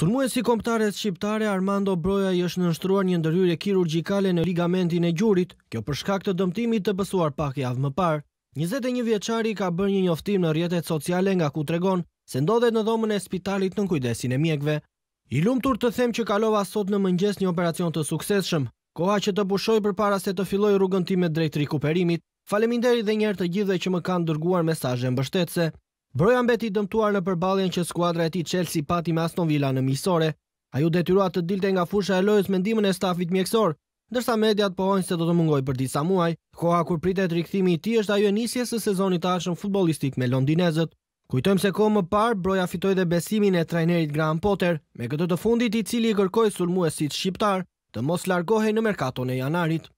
Sulmuesi komptare të shqiptare Armando Broja i është nështruar një ndërhyrje kirurgikale në ligamentin e gjurit, kjo përshkak të dëmtimit të pësuar pak javë më parë. 21 vjeqari ka bërë një njoftim në rjetet sociale nga ku tregon se ndodhet në dhomën e spitalit në kujdesin e mjekve. I lumtur të them që kalova sot në mëngjes një operacion të sukseshëm, koha që të pushoj për para se të filloj rrugën time drejt rikuperimit, faleminderi dhe njerë të gjithve që më kanë dërguar mesaje mbështetse. Broja mbeti dëmtuar në përbaljen që skuadra e ti Chelsea pati me Aston Villa në misore, a ju detyrua të dilte nga fusha e lojës mendimin e stafit mjekësor, ndërsa mediat pohojnë se do të mungoj për disa muaj, koha kur pritet rikëthimi i ti është ajo e nisjes së sezonit ashën futbolistik me londinezët. Kujtojmë se kohë më parë, broja fitoj dhe besimin e trajnerit Graham Potter, me këtë të fundit i cili i kërkoj sulmuesit shqiptar, të mos largohej në merkaton e janarit.